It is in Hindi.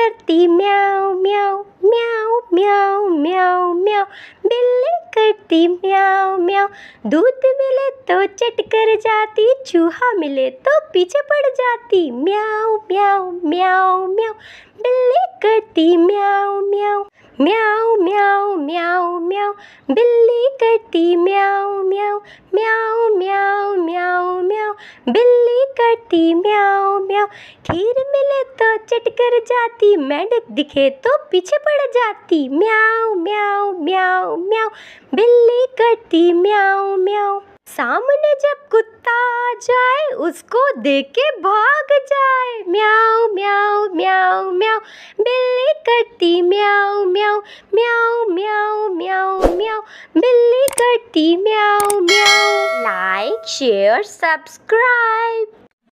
करती म्याओ म्याओ म्याओ म्याओ म्याओ म्याओ बिल्ली करती म्याओ म्याओ दूध मिले तो चट कर जाती चूहा मिले तो पीछे पड़ जाती म्याओ म्याओ म्याओ म्याओ बिल्ली करती म्याओ म्याओ म्याओ म्याओ म्याओ म्याओ बिल्ली करती म्याओ म्याओ म्याओ म्याओ म्याओ म्याओ बिल्ली करती म्याओ म्याओ खीर मिले तो चट कर जाती मेंढक दिखे तो पीछे पड़ जाती म्याओ म्याओ म्याओ म्याओ बिल्ली करती म्याओ म्याओ सामने जब कुत्ता आ जाए उसको देख के भाग जाए म्याओ म्याओ म्याओ म्याओ बिल्ली करती म्याओ म्याओ म्याओ म्याओ म्याओ म्याओ बिल्ली करती म्याओ म्याओ लाइक शेयर सब्सक्राइब